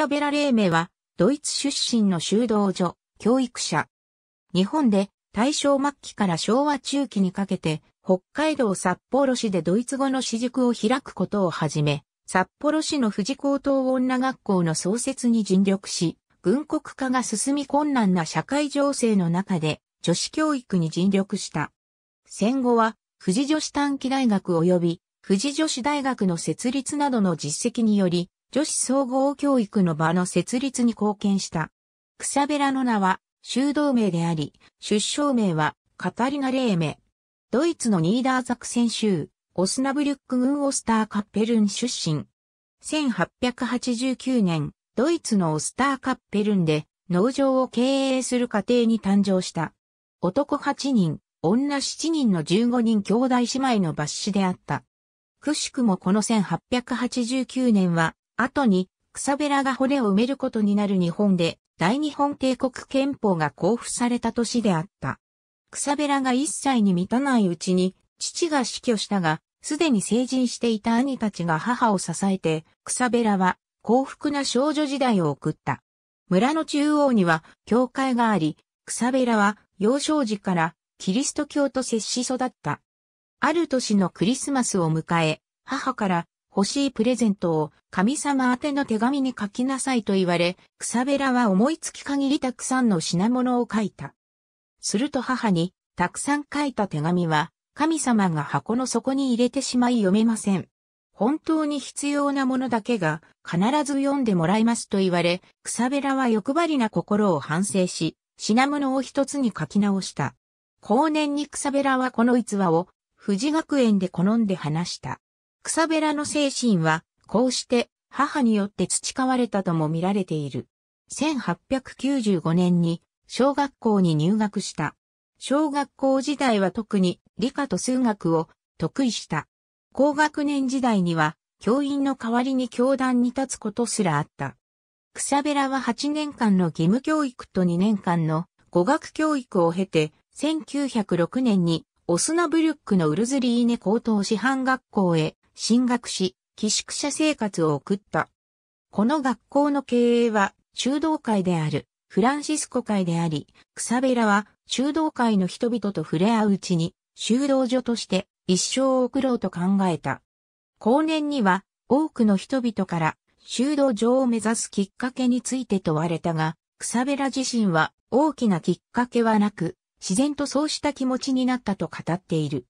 サベラ・レーメは、ドイツ出身の修道女、教育者。日本で大正末期から昭和中期にかけて、北海道札幌市でドイツ語の私塾を開くことをはじめ、札幌市の富士高等女学校の創設に尽力し、軍国化が進み困難な社会情勢の中で、女子教育に尽力した。戦後は、富士女子短期大学及び、富士女子大学の設立などの実績により、女子総合教育の場の設立に貢献した。草べらの名は、修道名であり、出生名は、カタリナ・レーメ。ドイツのニーダーザクセン州、オスナブリュックン・オスターカッペルン出身。1889年、ドイツのオスターカッペルンで、農場を経営する家庭に誕生した。男8人、女7人の15人兄弟姉妹の抜子であった。くしくもこの1889年は、後に草べらが骨を埋めることになる日本で大日本帝国憲法が交付された年であった。草べらが一切に満たないうちに父が死去したが、すでに成人していた兄たちが母を支えて、草べらは幸福な少女時代を送った。村の中央には教会があり、草べらは幼少時からキリスト教と接し育った。ある年のクリスマスを迎え、母から欲しいプレゼントを神様宛ての手紙に書きなさいと言われ、草べらは思いつき限りたくさんの品物を書いた。すると母に、たくさん書いた手紙は、神様が箱の底に入れてしまい読めません。本当に必要なものだけが必ず読んでもらいますと言われ、草べらは欲張りな心を反省し、品物を一つに書き直した。後年に草べらはこの逸話を、富士学園で好んで話した。草べらの精神は、こうして母によって培われたとも見られている。1895年に小学校に入学した。小学校時代は特に理科と数学を得意した。高学年時代には教員の代わりに教団に立つことすらあった。草べらは8年間の義務教育と2年間の語学教育を経て、1906年にオスナブルックのウルズリーネ高等師範学校へ進学し、寄宿舎生活を送った。この学校の経営は修道会であるフランシスコ会であり、草べらは修道会の人々と触れ合ううちに修道所として一生を送ろうと考えた。後年には多くの人々から修道場を目指すきっかけについて問われたが、草べら自身は大きなきっかけはなく、自然とそうした気持ちになったと語っている。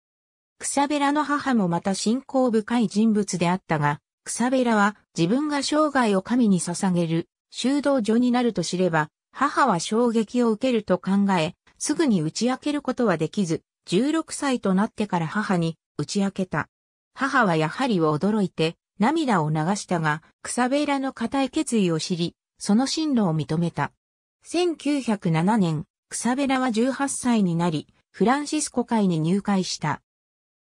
クサベラの母もまた信仰深い人物であったが、クサベラは自分が生涯を神に捧げる修道女になると知れば、母は衝撃を受けると考え、すぐに打ち明けることはできず、16歳となってから母に打ち明けた。母はやはり驚いて涙を流したが、クサベラの固い決意を知り、その進路を認めた。1907年、クサベラは18歳になり、フランシスコ会に入会した。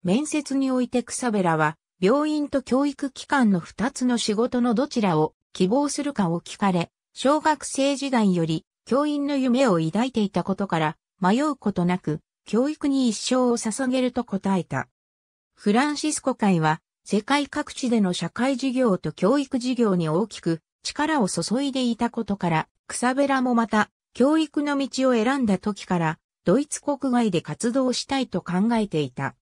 面接において草べらは、病院と教育機関の二つの仕事のどちらを希望するかを聞かれ、小学生時代より教員の夢を抱いていたことから、迷うことなく、教育に一生を捧げると答えた。フランシスコ会は、世界各地での社会事業と教育事業に大きく力を注いでいたことから、草べらもまた、教育の道を選んだ時から、ドイツ国外で活動したいと考えていた。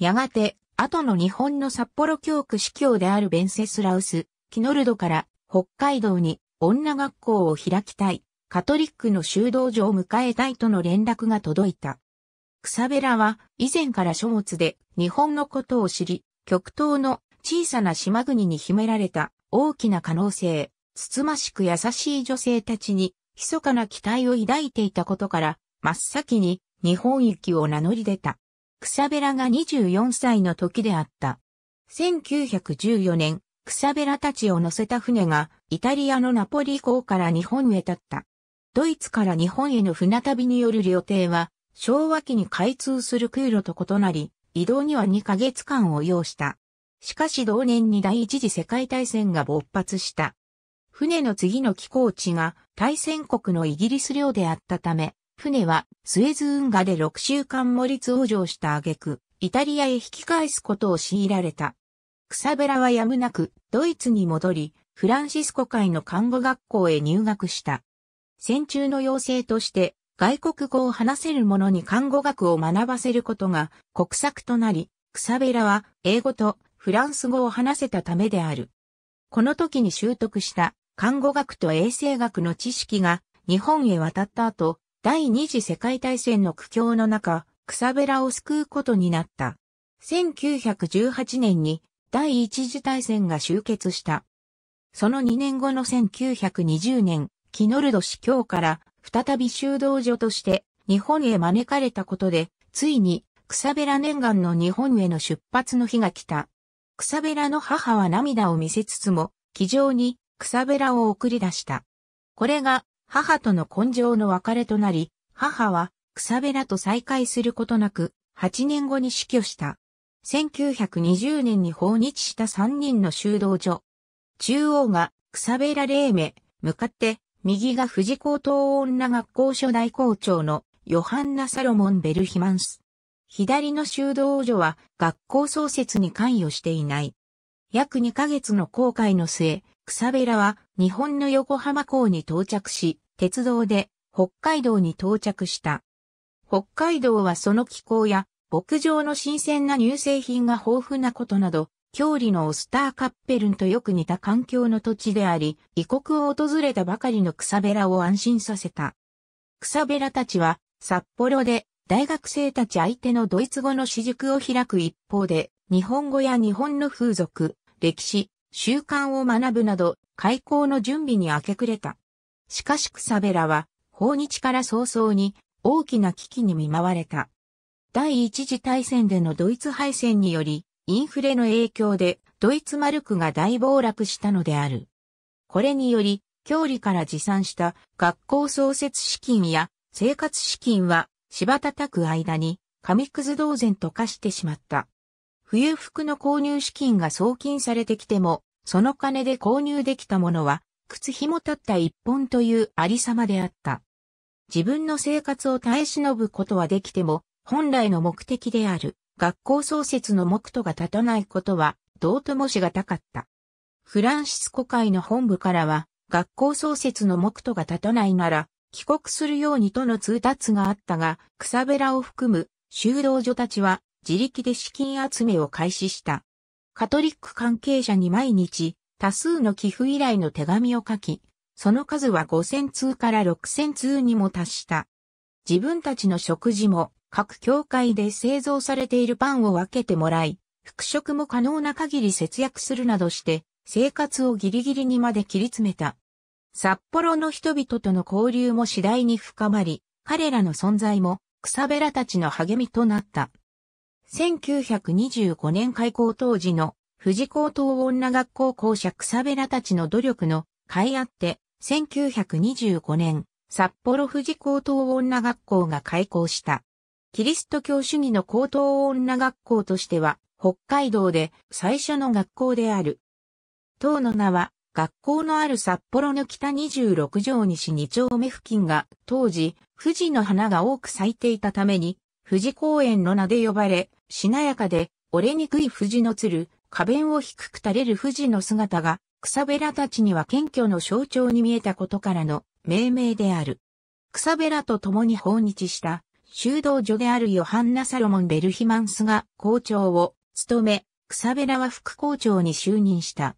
やがて、後の日本の札幌教区司教であるベンセスラウス、キノルドから北海道に女学校を開きたい、カトリックの修道女を迎えたいとの連絡が届いた。草べらは以前から書物で日本のことを知り、極東の小さな島国に秘められた大きな可能性、つつましく優しい女性たちに、密かな期待を抱いていたことから、真っ先に日本行きを名乗り出た。クサベラが24歳の時であった。1914年、クサベラたちを乗せた船が、イタリアのナポリ港から日本へ立った。ドイツから日本への船旅による旅程は、昭和期に開通する空路と異なり、移動には2ヶ月間を要した。しかし同年に第一次世界大戦が勃発した。船の次の寄港地が大戦国のイギリス領であったため、船はスエズ運河で6週間も立往生した挙句、イタリアへ引き返すことを強いられた。草べらはやむなくドイツに戻り、フランシスコ会の看護学校へ入学した。戦中の要請として外国語を話せる者に看護学を学ばせることが国策となり、草べらは英語とフランス語を話せたためである。この時に習得した看護学と衛生学の知識が日本へ渡った後、第二次世界大戦の苦境の中、草べらを救うことになった。1918年に第一次大戦が終結した。その2年後の1920年、キノルド司教から再び修道所として日本へ招かれたことで、ついに草べら念願の日本への出発の日が来た。草べらの母は涙を見せつつも、気丈に草べらを送り出した。これが母との根性の別れとなり、母は草べらと再会することなく、8年後に死去した。1920年に訪日した3人の修道所。中央が草べら霊名、向かって右が富士高等女学校初代校長のヨハンナ・サロモン・ベルヒマンス。左の修道所は学校創設に関与していない。約2ヶ月の航海の末、草べらは日本の横浜港に到着し、鉄道で北海道に到着した。北海道はその気候や牧場の新鮮な乳製品が豊富なことなど、郷里のオスターカッペルンとよく似た環境の土地であり、異国を訪れたばかりの草べらを安心させた。草べらたちは札幌で大学生たち相手のドイツ語の私塾を開く一方で、日本語や日本の風俗、歴史、習慣を学ぶなど開港の準備に明け暮れた。しかし草べらは、訪日から早々に大きな危機に見舞われた。第一次大戦でのドイツ敗戦により、インフレの影響でドイツマルクが大暴落したのである。これにより、郷里から持参した学校創設資金や生活資金は、芝叩く間に、紙くず同然と化してしまった。冬服の購入資金が送金されてきても、その金で購入できたものは、靴紐立った一本というありさまであった。自分の生活を耐え忍ぶことはできても、本来の目的である、学校創設の目途が立たないことは、どうともしがたかった。フランシスコ会の本部からは、学校創設の目途が立たないなら、帰国するようにとの通達があったが、草べらを含む修道女たちは自力で資金集めを開始した。カトリック関係者に毎日多数の寄付依頼の手紙を書き、その数は5000通から6000通にも達した。自分たちの食事も各教会で製造されているパンを分けてもらい、復職も可能な限り節約するなどして、生活をギリギリにまで切り詰めた。札幌の人々との交流も次第に深まり、彼らの存在も草べらたちの励みとなった。1925年開校当時の富士高等女学校校舎草べらたちの努力の甲斐あって、1925年、札幌富士高等女学校が開校した。キリスト教主義の高等女学校としては、北海道で最初の学校である。当の名は、学校のある札幌の北26条西2丁目付近が、当時、富士の花が多く咲いていたために、富士公園の名で呼ばれ、しなやかで、折れにくい藤の鶴、花弁を低く垂れる藤の姿が、草べらたちには謙虚の象徴に見えたことからの命名である。草べらと共に訪日した、修道女であるヨハンナ・サロモン・ベルヒマンスが校長を務め、草べらは副校長に就任した。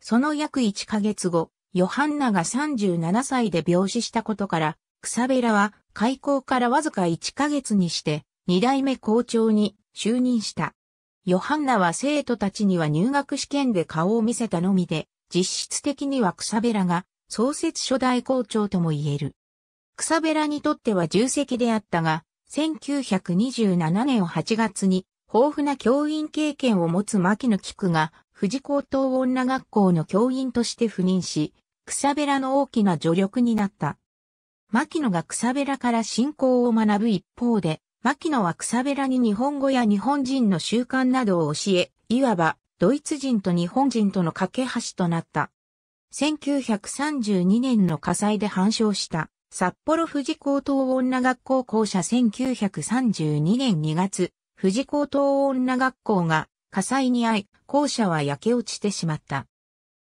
その約1ヶ月後、ヨハンナが37歳で病死したことから、草べらは開校からわずか1ヶ月にして、二代目校長に就任した。ヨハンナは生徒たちには入学試験で顔を見せたのみで、実質的には草べらが創設初代校長とも言える。草べらにとっては重責であったが、1927年8月に豊富な教員経験を持つ牧野菊が富士高等女学校の教員として赴任し、草べらの大きな助力になった。牧野が草べらから信仰を学ぶ一方で、牧野は草べらに日本語や日本人の習慣などを教え、いわばドイツ人と日本人との架け橋となった。1932年の火災で反省した札幌富士高等女学校校舎1932年2月、富士高等女学校が火災に遭い、校舎は焼け落ちてしまった。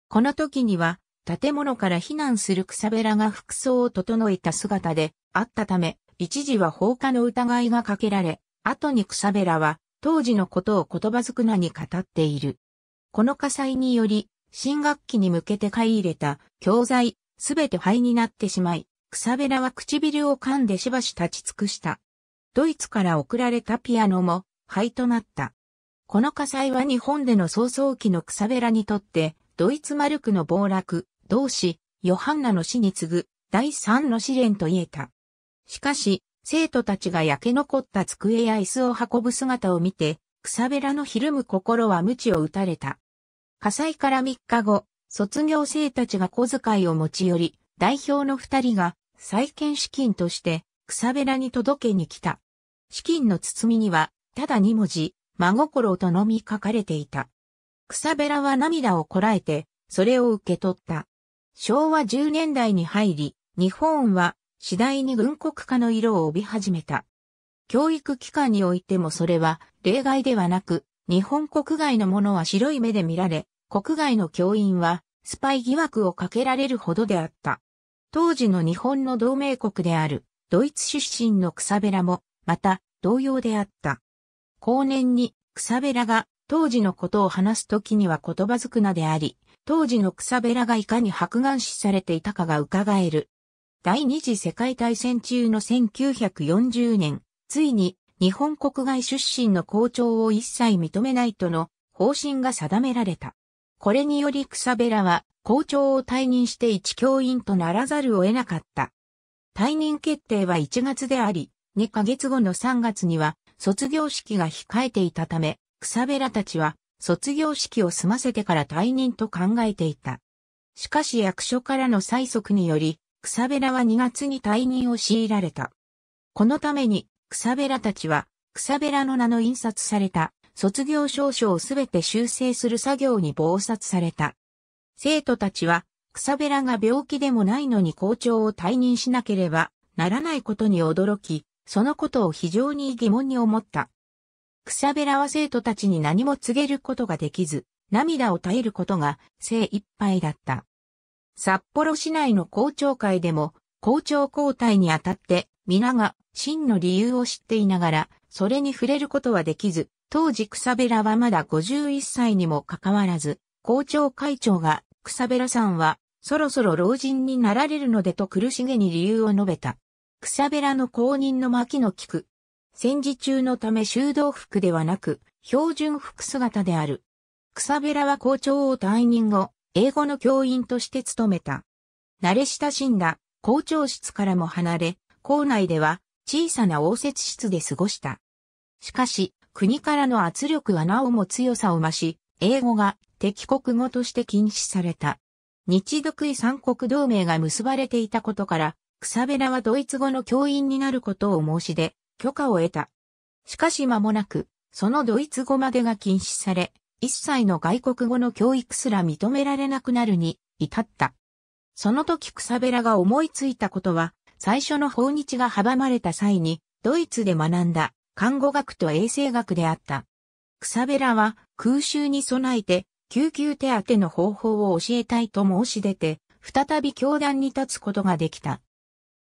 この時には建物から避難する草べらが服装を整えた姿であったため、一時は放火の疑いがかけられ、後に草べらは、当時のことを言葉少なに語っている。この火災により、新学期に向けて買い入れた教材、すべて灰になってしまい、草べらは唇を噛んでしばし立ち尽くした。ドイツから送られたピアノも灰となった。この火災は日本での早々期の草べらにとって、ドイツマルクの暴落、同志、ヨハンナの死に次ぐ、第三の試練と言えた。しかし、生徒たちが焼け残った机や椅子を運ぶ姿を見て、草べらのひるむ心は無を打たれた。火災から3日後、卒業生たちが小遣いを持ち寄り、代表の2人が再建資金として草べらに届けに来た。資金の包みには、ただ2文字、真心とのみ書かれていた。草べらは涙をこらえて、それを受け取った。昭和10年代に入り、日本は次第に軍国化の色を帯び始めた。教育機関においてもそれは例外ではなく、日本国外のものは白い目で見られ、国外の教員はスパイ疑惑をかけられるほどであった。当時の日本の同盟国であるドイツ出身の草べらも、また同様であった。後年に草べらが当時のことを話すときには言葉づくなであり、当時の草べらがいかに白眼視されていたかが伺える。第二次世界大戦中の1940年、ついに日本国外出身の校長を一切認めないとの方針が定められた。これにより草べらは校長を退任して一教員とならざるを得なかった。退任決定は1月であり、2ヶ月後の3月には卒業式が控えていたため、草べらたちは卒業式を済ませてから退任と考えていた。しかし役所からの催促により、草べらは2月に退任を強いられた。このために、草べらたちは、草べらの名の印刷された、卒業証書をすべて修正する作業に暴殺された。生徒たちは、草べらが病気でもないのに校長を退任しなければならないことに驚き、そのことを非常に疑問に思った。草べらは生徒たちに何も告げることができず、涙を絶えることが精一杯だった。札幌市内の校長会でも、校長交代にあたって、皆が真の理由を知っていながら、それに触れることはできず、当時草べらはまだ51歳にもかかわらず、校長会長が、草べらさんは、そろそろ老人になられるのでと苦しげに理由を述べた。草べらの公認の牧野菊。戦時中のため修道服ではなく、標準服姿である。草べらは校長を退任後、英語の教員として勤めた。慣れ親しんだ校長室からも離れ、校内では小さな応接室で過ごした。しかし、国からの圧力はなおも強さを増し、英語が敵国語として禁止された。日独位三国同盟が結ばれていたことから、草べらはドイツ語の教員になることを申し出、許可を得た。しかし間もなく、そのドイツ語までが禁止され、一切の外国語の教育すら認められなくなるに至った。その時草べらが思いついたことは、最初の訪日が阻まれた際に、ドイツで学んだ、看護学と衛生学であった。草べらは、空襲に備えて、救急手当の方法を教えたいと申し出て、再び教団に立つことができた。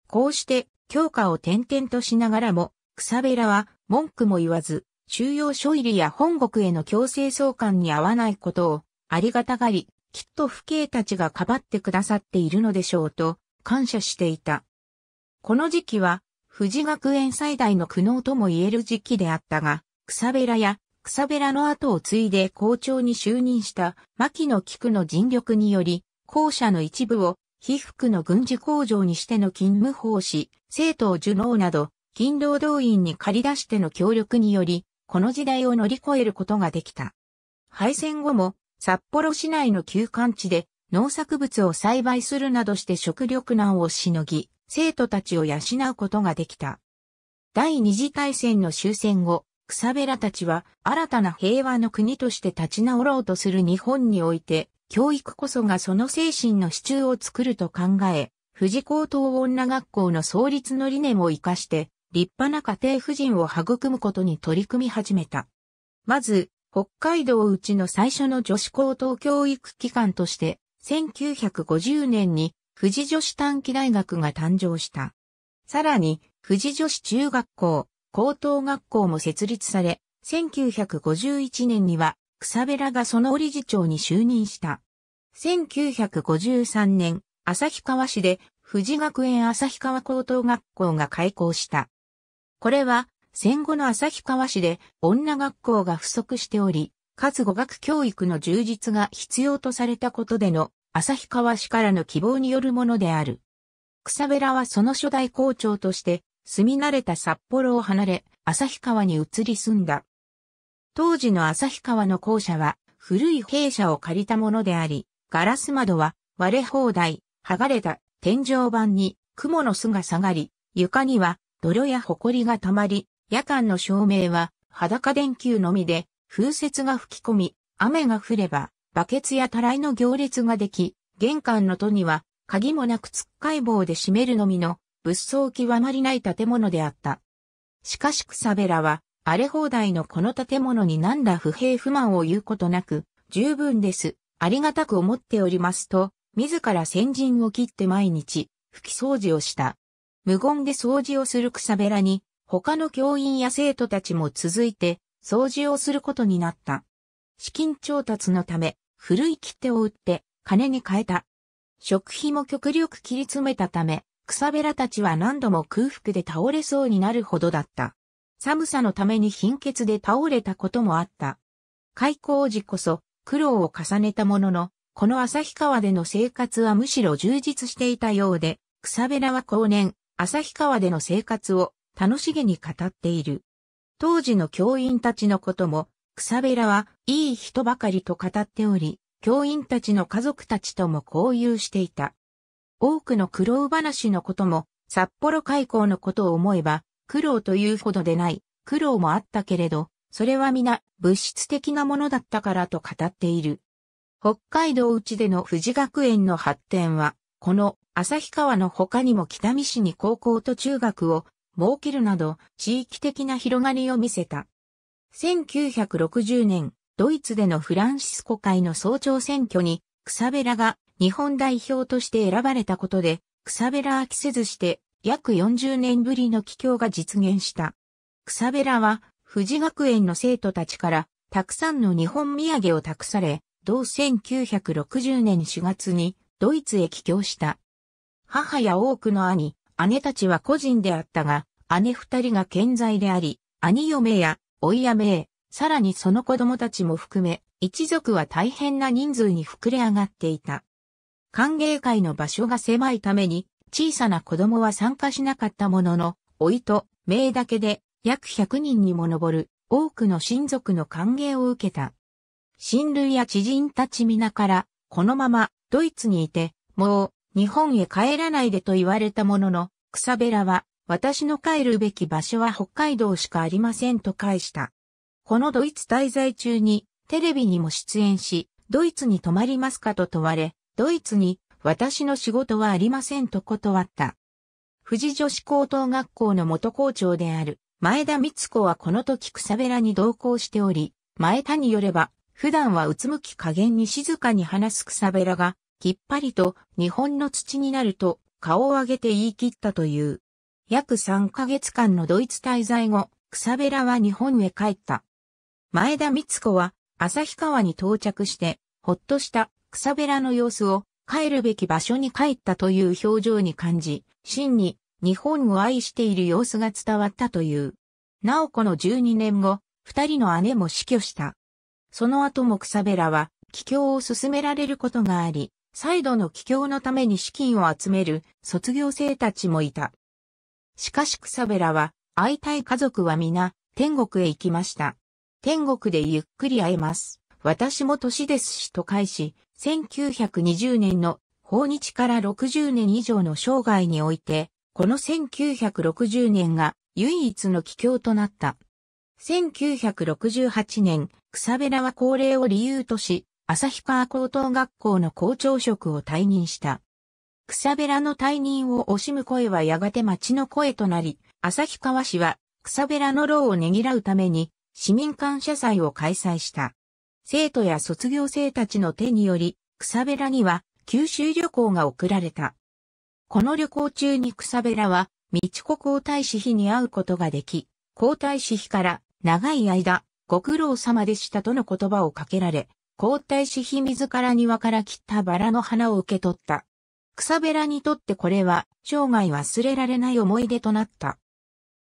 こうして、教科を転々としながらも、草べらは文句も言わず、収容所入りや本国への強制送還に合わないことを、ありがたがり、きっと父兄たちがかばってくださっているのでしょうと、感謝していた。この時期は、富士学園最大の苦悩とも言える時期であったが、草べらや草べらの後を継いで校長に就任した牧野菊の尽力により、校舎の一部を被服の軍事工場にしての勤務奉仕、生徒を受納など、勤労動員に借り出しての協力により、この時代を乗り越えることができた。敗戦後も札幌市内の休館地で農作物を栽培するなどして食力難をしのぎ、生徒たちを養うことができた。第二次大戦の終戦後、草べらたちは新たな平和の国として立ち直ろうとする日本において、教育こそがその精神の支柱を作ると考え、富士高等女学校の創立の理念を活かして、立派な家庭婦人を育むことに取り組み始めた。まず、北海道うちの最初の女子高等教育機関として、1950年に富士女子短期大学が誕生した。さらに、富士女子中学校、高等学校も設立され、1951年には、草べらがその理事長に就任した。1953年、旭川市で、富士学園旭川高等学校が開校した。これは戦後の旭川市で女学校が不足しており、かつ語学教育の充実が必要とされたことでの旭川市からの希望によるものである。草べらはその初代校長として住み慣れた札幌を離れ、旭川に移り住んだ。当時の旭川の校舎は古い弊社を借りたものであり、ガラス窓は割れ放題、剥がれた天井板に雲の巣が下がり、床には泥や埃が溜まり、夜間の照明は裸電球のみで風雪が吹き込み、雨が降ればバケツやたらいの行列ができ、玄関の戸には鍵もなくつっかい棒で閉めるのみの物騒極まりない建物であった。しかし草べらは荒れ放題のこの建物に何ら不平不満を言うことなく、十分です。ありがたく思っておりますと、自ら先陣を切って毎日、拭き掃除をした。無言で掃除をする草べらに、他の教員や生徒たちも続いて、掃除をすることになった。資金調達のため、古い切手を売って、金に変えた。食費も極力切り詰めたため、草べらたちは何度も空腹で倒れそうになるほどだった。寒さのために貧血で倒れたこともあった。開校時こそ苦労を重ねたものの、この旭川での生活はむしろ充実していたようで、草べらは後年、旭川での生活を楽しげに語っている。当時の教員たちのことも、草べらはいい人ばかりと語っており、教員たちの家族たちとも交友していた。多くの苦労話のことも、札幌開港のことを思えば、苦労というほどでない、苦労もあったけれど、それは皆物質的なものだったからと語っている。北海道内での富士学園の発展は、この旭川の他にも北見市に高校と中学を設けるなど地域的な広がりを見せた。1960年、ドイツでのフランシスコ会の総長選挙に、草べらが日本代表として選ばれたことで、草べら飽きせずして約40年ぶりの帰郷が実現した。草べらは、富士学園の生徒たちから、たくさんの日本土産を託され、同1960年4月に、ドイツへ帰郷した。母や多くの兄、姉たちは個人であったが、姉二人が健在であり、兄嫁や、おいやめさらにその子供たちも含め、一族は大変な人数に膨れ上がっていた。歓迎会の場所が狭いために、小さな子供は参加しなかったものの、老いと、名だけで、約100人にも上る、多くの親族の歓迎を受けた。親類や知人たち皆から、このままドイツにいて、もう、日本へ帰らないでと言われたものの、草べらは、私の帰るべき場所は北海道しかありませんと返した。このドイツ滞在中に、テレビにも出演し、ドイツに泊まりますかと問われ、ドイツに、私の仕事はありませんと断った。富士女子高等学校の元校長である、前田光子はこの時草べらに同行しており、前田によれば、普段はうつむき加減に静かに話す草べらが、きっぱりと日本の土になると顔を上げて言い切ったという。約3ヶ月間のドイツ滞在後、草べらは日本へ帰った。前田光子は旭川に到着して、ほっとした草べらの様子を帰るべき場所に帰ったという表情に感じ、真に日本を愛している様子が伝わったという。なおこの12年後、二人の姉も死去した。その後も草べらは、帰郷を進められることがあり、再度の帰郷のために資金を集める卒業生たちもいた。しかし草べらは、会いたい家族は皆、天国へ行きました。天国でゆっくり会えます。私も年ですしと返し、1920年の訪日から60年以上の生涯において、この1960年が唯一の帰郷となった。1968年、草べらは高齢を理由とし、旭川高等学校の校長職を退任した。草べらの退任を惜しむ声はやがて町の声となり、旭川市は草べらの労をねぎらうために市民感謝祭を開催した。生徒や卒業生たちの手により、草べらには九州旅行が贈られた。この旅行中に草べらは、道子皇太子妃に会うことができ、皇太子妃から長い間、ご苦労様でしたとの言葉をかけられ、皇太子妃自ら庭から切ったバラの花を受け取った。草べらにとってこれは、生涯忘れられない思い出となった。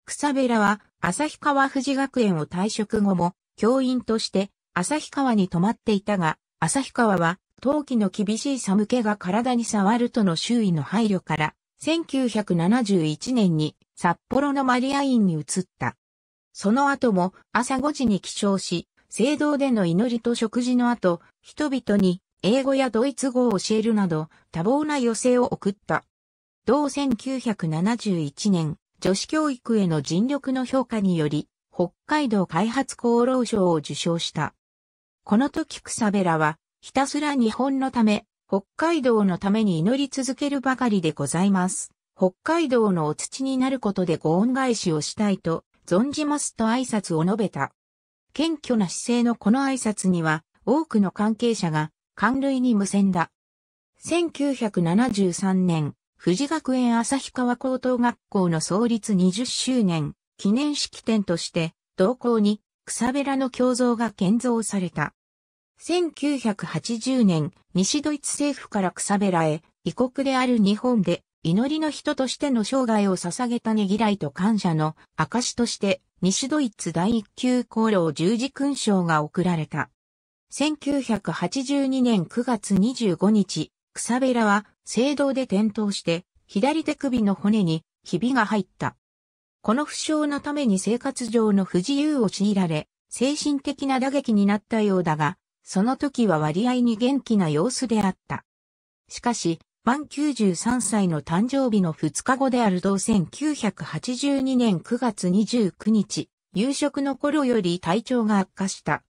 草べらは、旭川富士学園を退職後も、教員として、旭川に泊まっていたが、旭川は、冬季の厳しい寒気が体に触るとの周囲の配慮から、1971年に札幌のマリアインに移った。その後も朝5時に起床し、聖堂での祈りと食事の後、人々に英語やドイツ語を教えるなど多忙な余生を送った。同1971年、女子教育への尽力の評価により、北海道開発功労賞を受賞した。この時草べらは、ひたすら日本のため、北海道のために祈り続けるばかりでございます。北海道のお土になることでご恩返しをしたいと存じますと挨拶を述べた。謙虚な姿勢のこの挨拶には多くの関係者が感類に無線だ。1973年、富士学園旭川高等学校の創立20周年記念式典として同校に草べらの胸像が建造された。1980年、西ドイツ政府から草べらへ、異国である日本で祈りの人としての生涯を捧げたねぎらいと感謝の証として、西ドイツ第一級功労十字勲章が贈られた。1982年9月25日、草べらは聖堂で転倒して、左手首の骨にひびが入った。この負傷のために生活上の不自由を強いられ、精神的な打撃になったようだが、その時は割合に元気な様子であった。しかし、満93歳の誕生日の2日後である同1982年9月29日、夕食の頃より体調が悪化した。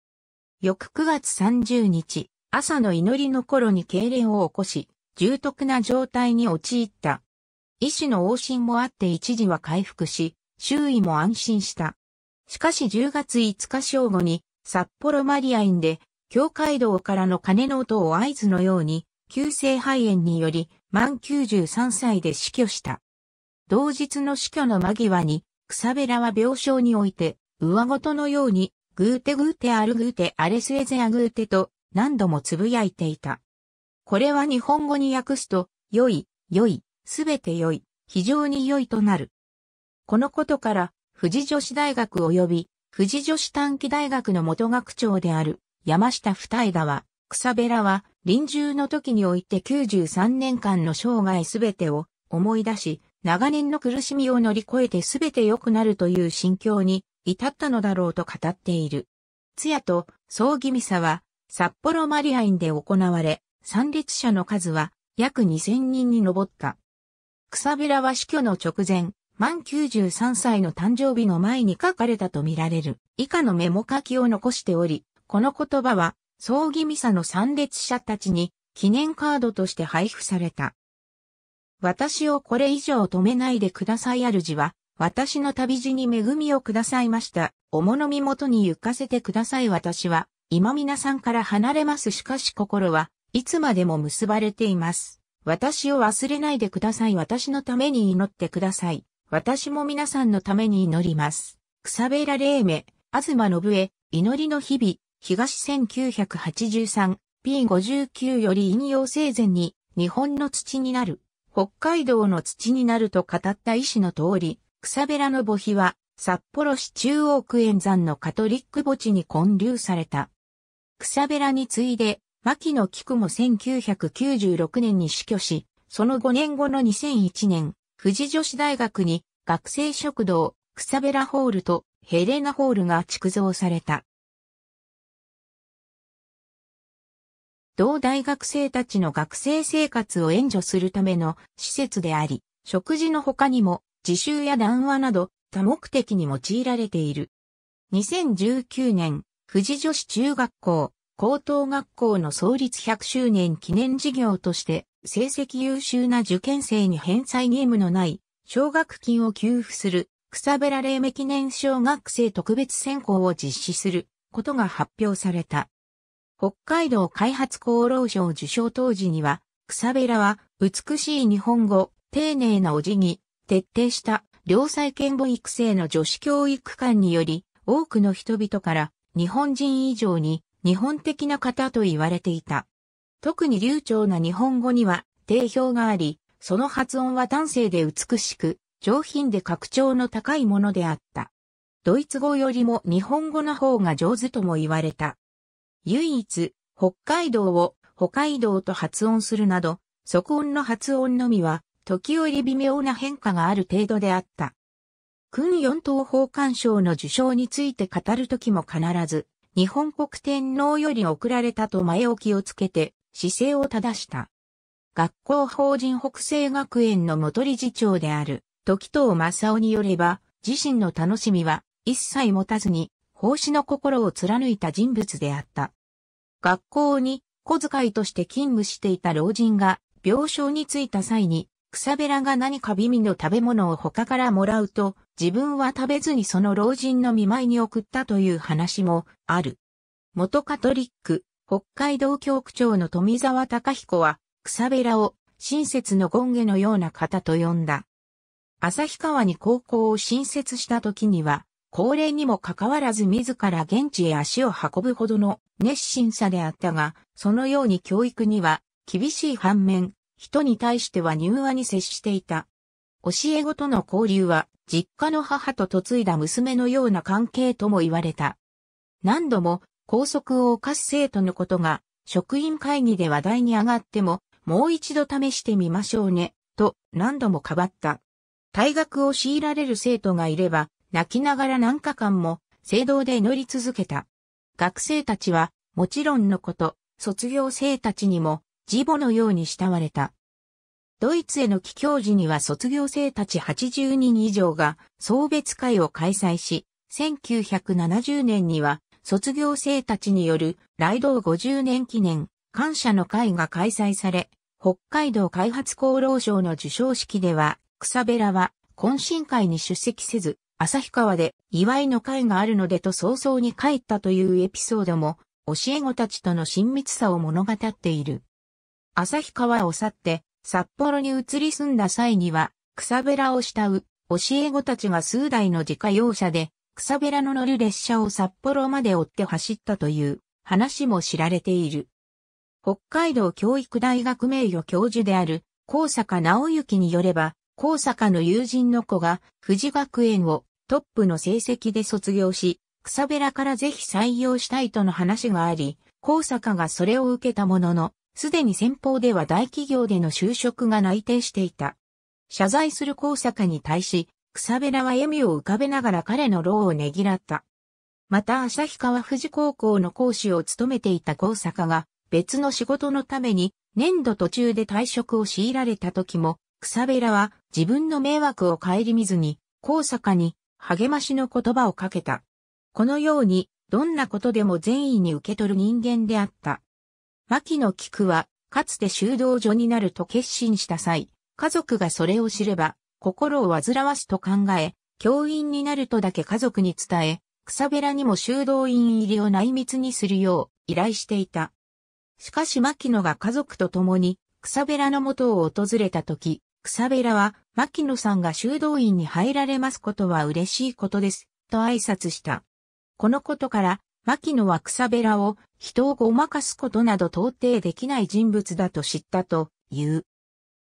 翌9月30日、朝の祈りの頃に痙攣を起こし、重篤な状態に陥った。医師の往診もあって一時は回復し、周囲も安心した。しかし10月5日正午に、札幌マリアインで、教会道からの鐘の音を合図のように、急性肺炎により満93歳で死去した。同日の死去の間際に、草べらは病床において、上ごとのように、グーテグーテアルグーテアレスエゼアグーテと何度もつぶやいていた。これは日本語に訳すと、良い、良い、すべて良い、非常に良いとなる。このことから、富士女子大学及び富士女子短期大学の元学長である山下二枝は、草べらは臨終の時において93年間の生涯すべてを思い出し、長年の苦しみを乗り越えてすべて良くなるという心境に至ったのだろうと語っている。通夜と葬儀ミサは札幌マリアインで行われ、参列者の数は約2000人に上った。草べらは死去の直前、満93歳の誕生日の前に書かれたとみられる以下のメモ書きを残しており、この言葉は葬儀ミサの参列者たちに記念カードとして配布された。私をこれ以上止めないでください主は、私の旅路に恵みをくださいました。お物見元に行かせてください私は、今皆さんから離れますしかし心はいつまでも結ばれています。私を忘れないでください私のために祈ってください。私も皆さんのために祈ります。草べられいあずまのぶえ、祈りの日々、東 1983P59 より引用生前に日本の土になる、北海道の土になると語った医師の通り、草べらの墓碑は札幌市中央区円山のカトリック墓地に建立された。草べらに次いで、牧野菊も1996年に死去し、その5年後の2001年、富士女子大学に学生食堂、草べらホールとヘレナホールが築造された。同大学生たちの学生生活を援助するための施設であり、食事の他にも自習や談話など多目的に用いられている。2019年、富士女子中学校、高等学校の創立100周年記念事業として、成績優秀な受験生に返済義務のない奨学金を給付する、草べら霊明記念小学生特別選考を実施することが発表された。北海道開発功労賞受賞当時には、草べらは美しい日本語、丁寧なお辞儀、徹底した良妻賢母育成の女子教育館により、多くの人々から日本人以上に日本的な方と言われていた。特に流暢な日本語には定評があり、その発音は端正で美しく、上品で格調の高いものであった。ドイツ語よりも日本語の方が上手とも言われた。唯一、北海道を北海道と発音するなど、即音の発音のみは、時折微妙な変化がある程度であった。訓四等法官賞の受賞について語るときも必ず、日本国天皇より贈られたと前置きをつけて、姿勢を正した。学校法人北西学園の元理事長である、時藤正夫によれば、自身の楽しみは一切持たずに、奉仕の心を貫いた人物であった。学校に小遣いとして勤務していた老人が病床に着いた際に、草べらが何か美味の食べ物を他からもらうと、自分は食べずにその老人の見舞いに送ったという話もある。元カトリック、北海道教区長の富沢隆彦は、草べらを親切の権下のような方と呼んだ。旭川に高校を新設した時には、高齢にもかかわらず自ら現地へ足を運ぶほどの熱心さであったが、そのように教育には厳しい反面、人に対しては柔和に接していた。教え子との交流は、実家の母と嫁いだ娘のような関係とも言われた。何度も拘束を犯す生徒のことが、職員会議で話題に上がっても、もう一度試してみましょうね、と何度もかばった。退学を強いられる生徒がいれば、泣きながら何日間も聖堂で祈り続けた。学生たちは、もちろんのこと、卒業生たちにも、事母のように慕われた。ドイツへの帰郷時には卒業生たち80人以上が送別会を開催し、1970年には卒業生たちによる来道50年記念感謝の会が開催され、北海道開発功労賞の受賞式では、草べらは懇親会に出席せず、旭川で祝いの会があるのでと早々に帰ったというエピソードも、教え子たちとの親密さを物語っている。旭川を去って札幌に移り住んだ際には、草べらを慕う教え子たちが数台の自家用車で草べらの乗る列車を札幌まで追って走ったという話も知られている。北海道教育大学名誉教授である高坂直之によれば、高坂の友人の子が富士学園をトップの成績で卒業し、草べらからぜひ採用したいとの話があり、高坂がそれを受けたものの、すでに先方では大企業での就職が内定していた。謝罪する高坂に対し、草べらは笑みを浮かべながら彼の労をねぎらった。また、旭川富士高校の講師を務めていた高坂が、別の仕事のために、年度途中で退職を強いられた時も、草べらは自分の迷惑を顧みずに、高坂に励ましの言葉をかけた。このように、どんなことでも善意に受け取る人間であった。牧野菊は、かつて修道所になると決心した際、家族がそれを知れば、心を煩わすと考え、教員になるとだけ家族に伝え、草べらにも修道院入りを内密にするよう依頼していた。しかし牧野が家族と共に草べらの元を訪れた時、草べらは牧野さんが修道院に入られますことは嬉しいことです、と挨拶した。このことから、牧野は草べらを人をごまかすことなど到底できない人物だと知ったという。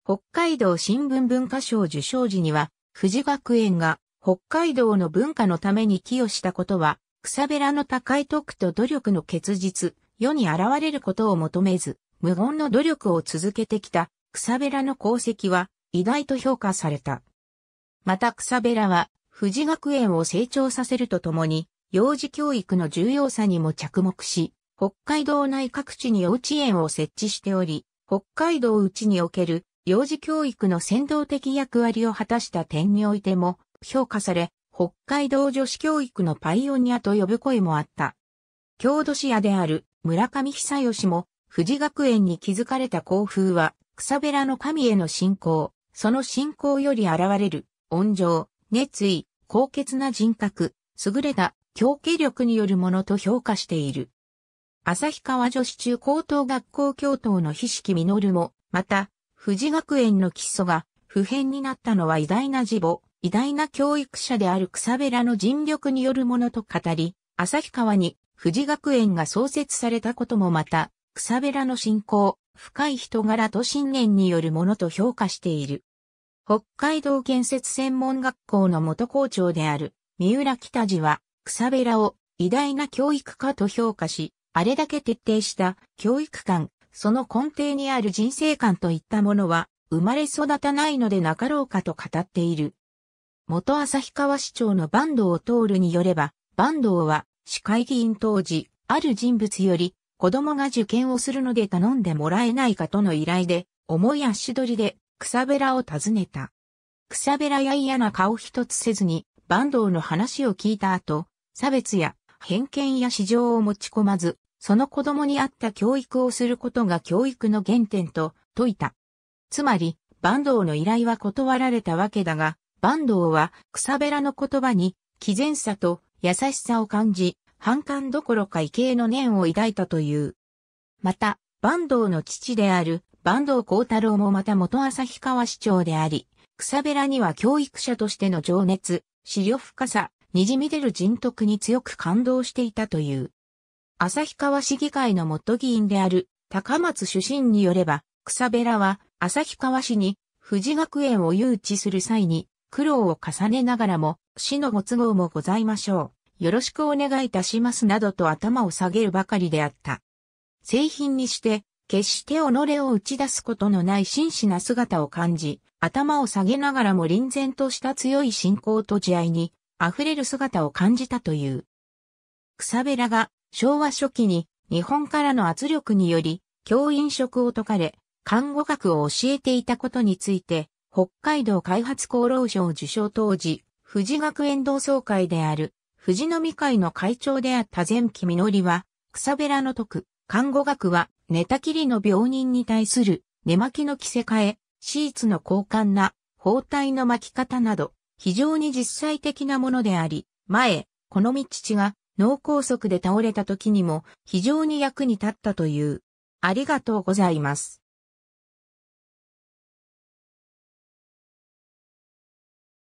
北海道新聞文化賞受賞時には、富士学園が北海道の文化のために寄与したことは、草べらの高い徳と努力の結実、世に現れることを求めず、無言の努力を続けてきた草べらの功績は偉大と評価された。また草べらは、富士学園を成長させるとともに、幼児教育の重要さにも着目し、北海道内各地に幼稚園を設置しており、北海道内における幼児教育の先導的役割を果たした点においても評価され、北海道女子教育のパイオニアと呼ぶ声もあった。郷土史屋である村上久吉も、富士学園に築かれた校風は、草べらの神への信仰、その信仰より現れる、温情、熱意、高潔な人格、優れた、狂気力によるものと評価している。旭川女子中高等学校教頭の菱木実も、また、富士学園の基礎が普遍になったのは偉大な事母、偉大な教育者である草べらの尽力によるものと語り、旭川に富士学園が創設されたこともまた、草べらの信仰、深い人柄と信念によるものと評価している。北海道建設専門学校の元校長である三浦北次は草べらを偉大な教育家と評価し、あれだけ徹底した教育観、その根底にある人生観といったものは生まれ育たないのでなかろうかと語っている。元旭川市長の坂東徹によれば、坂東は市会議員当時、ある人物より子供が受験をするので頼んでもらえないかとの依頼で、重い足取りで、草べらを訪ねた。草べらや嫌な顔一つせずに、坂東の話を聞いた後、差別や偏見や市場を持ち込まず、その子供に合った教育をすることが教育の原点と説いた。つまり、坂東の依頼は断られたわけだが、坂東は草べらの言葉に、毅然さと優しさを感じ、反感どころか異形の念を抱いたという。また、坂東の父である坂東幸太郎もまた元旭川市長であり、草べらには教育者としての情熱、資料深さ、滲み出る人徳に強く感動していたという。旭川市議会の元議員である高松主審によれば、草べらは旭川市に富士学園を誘致する際に苦労を重ねながらも、市のご都合もございましょう。よろしくお願いいたしますなどと頭を下げるばかりであった。製品にして、決して己を打ち出すことのない真摯な姿を感じ、頭を下げながらも臨然とした強い信仰と慈愛に溢れる姿を感じたという。草べらが昭和初期に日本からの圧力により教員職を解かれ、看護学を教えていたことについて、北海道開発功労省受賞当時、富士学園同窓会である富士飲会の会長であった前木実は、草べらの徳、看護学は、寝たきりの病人に対する、寝巻きの着せ替え、シーツの交換な、包帯の巻き方など、非常に実際的なものであり、前、この道父が脳梗塞で倒れた時にも非常に役に立ったという。ありがとうございます。